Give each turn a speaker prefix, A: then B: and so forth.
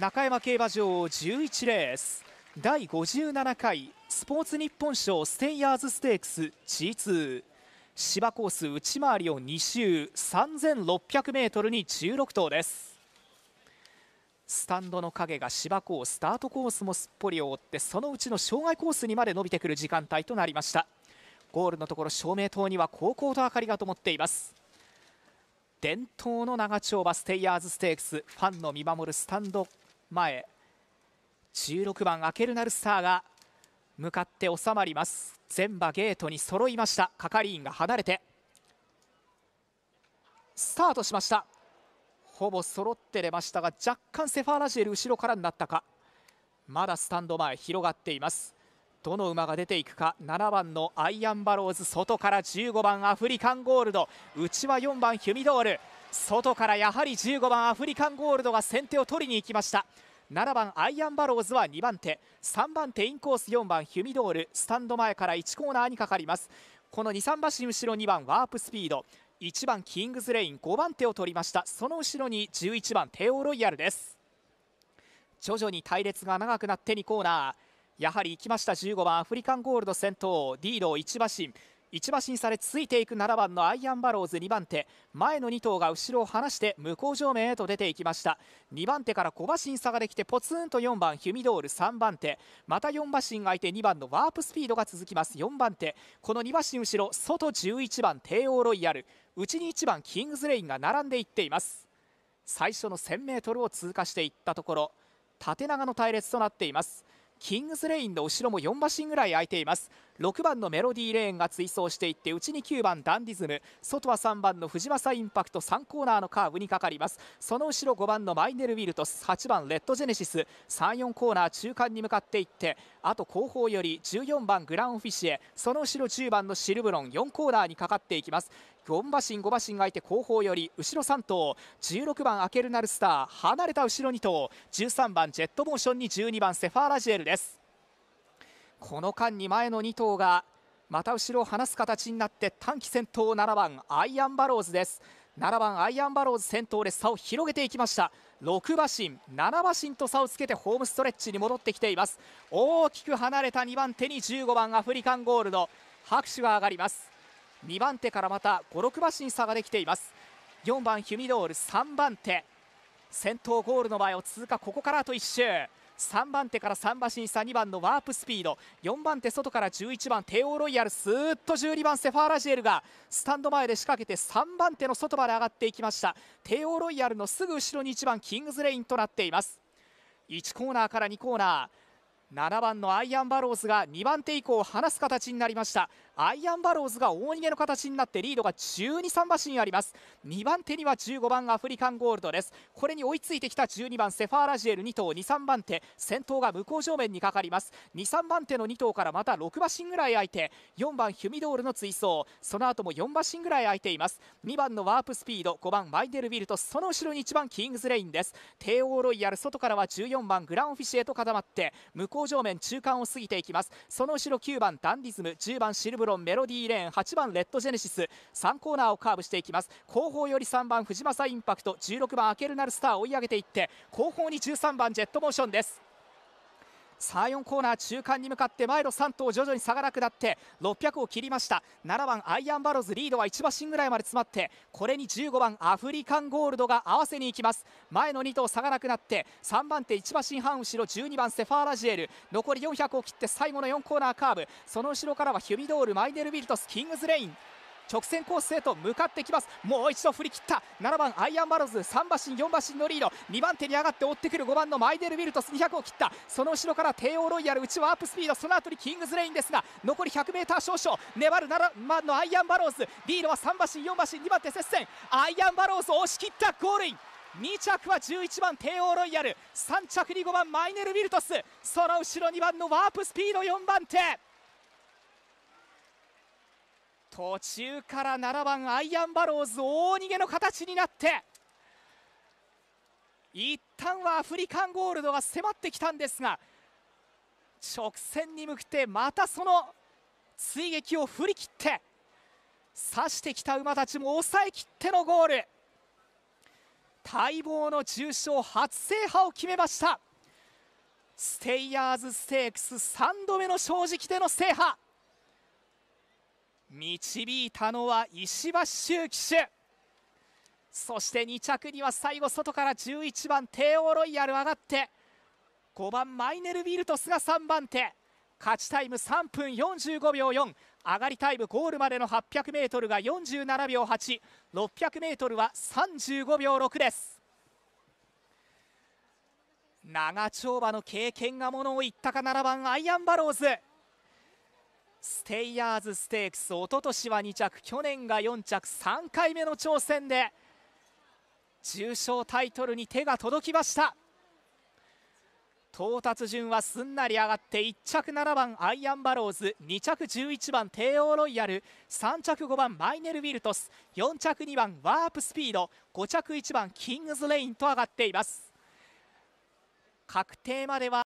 A: 中山競馬場11レース第57回スポーツ日本賞ステイヤーズステークス G2 芝コース内回りを2周 3600m に16頭ですスタンドの影が芝コーススタートコースもすっぽり覆ってそのうちの障害コースにまで伸びてくる時間帯となりましたゴールのところ照明灯には高校と明かりが灯っています伝統の長丁場ステイヤーズステークスファンの見守るスタンド前16番アケルナルスターが向かって収まります全馬ゲートに揃いました係員が離れてスタートしましたほぼ揃って出ましたが若干セファーラジエル後ろからになったかまだスタンド前広がっていますどの馬が出ていくか7番のアイアンバローズ外から15番アフリカンゴールド内は4番ヒュミドール外からやはり15番アフリカンゴールドが先手を取りに行きました7番アイアンバローズは2番手3番手インコース4番ヒュミドールスタンド前から1コーナーにかかりますこの23馬身後ろ2番ワープスピード1番キングズレイン5番手を取りましたその後ろに11番テオロイヤルです徐々に隊列が長くなって2コーナーやはり行きました15番アフリカンゴールド先頭リード1馬身1馬身差でついていく7番のアイアンバローズ2番手前の2頭が後ろを離して向こう上面へと出ていきました2番手から5馬身差ができてポツンと4番ヒュミドール3番手また4馬身がいて2番のワープスピードが続きます4番手この2馬身後ろ外11番帝王ロイヤル内に1番キングズレインが並んでいっています最初の 1000m を通過していったところ縦長の隊列となっていますキングズレインの後ろも4馬身ぐらい空いています6番のメロディーレーンが追走していって内に9番ダンディズム外は3番の藤正インパクト3コーナーのカーブにかかりますその後ろ5番のマイネル・ウィルトス8番レッドジェネシス34コーナー中間に向かっていってあと後方より14番グランフィシエその後ろ10番のシルブロン4コーナーにかかっていきます4馬身5馬身がいて後方より後ろ3頭16番アケルナルスター離れた後ろ2頭13番ジェットモーションに12番セファーラジエルですこの間に前の2頭がまた後ろを離す形になって短期先頭7番アイアンバローズです7番アイアンバローズ先頭で差を広げていきました6馬身7馬身と差をつけてホームストレッチに戻ってきています大きく離れた2番手に15番アフリカンゴールド拍手が上がります2番手からまた56馬身差ができています4番ヒュミドール3番手先頭ゴールの前を通過ここからあと1周3番手から3馬身差2番のワープスピード4番手外から11番帝王ロイヤルスーッと12番セファーラジエルがスタンド前で仕掛けて3番手の外まで上がっていきました帝王ロイヤルのすぐ後ろに1番キングズレインとなっています1コーナーから2コーナー7番のアイアンバローズが2番手以降離す形になりましたアイアンバローズが大逃げの形になってリードが123馬身あります2番手には15番アフリカンゴールドですこれに追いついてきた12番セファーラジエル2頭23番手先頭が向こう正面にかかります23番手の2頭からまた6馬身ぐらい空いて4番ヒュミドールの追走その後も4馬身ぐらい空いています2番のワープスピード5番マイデルビルとその後ろに1番キングズレインです帝王ロイヤル外からは14番グランフィシへと固まって向こう向正面中間を過ぎていきますその後ろ9番ダンディズム10番シルブロンメロディーレーン8番レッドジェネシス3コーナーをカーブしていきます後方より3番藤正インパクト16番アケルナルスター追い上げていって後方に13番ジェットモーションです34コーナー中間に向かって前の3頭徐々に差がなくなって600を切りました7番アイアンバローズリードは1馬身ぐらいまで詰まってこれに15番アフリカンゴールドが合わせに行きます前の2頭差がなくなって3番手1馬身半後ろ12番セファーラジエル残り400を切って最後の4コーナーカーブその後ろからはヒュミドールマイネルビルトスキングズレイン直線コースへと向かってきますもう一度振り切った7番アイアンバローズ3馬身4馬身のリード2番手に上がって追ってくる5番のマイデル・ウィルトス200を切ったその後ろから帝王ロイヤル内ちワープスピードその後にキングズレインですが残り 100m 少々粘る7番のアイアンバローズリードは3馬身4馬身2番手接戦アイアンバローズを押し切ったゴールイン2着は11番帝王ロイヤル3着に5番マイネル・ウィルトスその後ろ2番のワープスピード4番手途中から7番アイアンバローズ大逃げの形になって一旦はアフリカンゴールドが迫ってきたんですが直線に向けてまたその追撃を振り切って刺してきた馬たちも抑えきってのゴール待望の重賞初制覇を決めましたステイヤーズステークス3度目の正直での制覇導いたのは石橋周騎手そして2着には最後外から11番帝王ロイヤル上がって5番マイネル・ィルトスが3番手勝ちタイム3分45秒4上がりタイムゴールまでの 800m が47秒 8600m は35秒6です長丁場の経験がものを言ったか7番アイアンバローズステイヤーズステークス一昨年は2着去年が4着3回目の挑戦で重賞タイトルに手が届きました到達順はすんなり上がって1着7番アイアンバローズ2着11番帝王ロイヤル3着5番マイネル・ウィルトス4着2番ワープスピード5着1番キングズ・レインと上がっています確定までは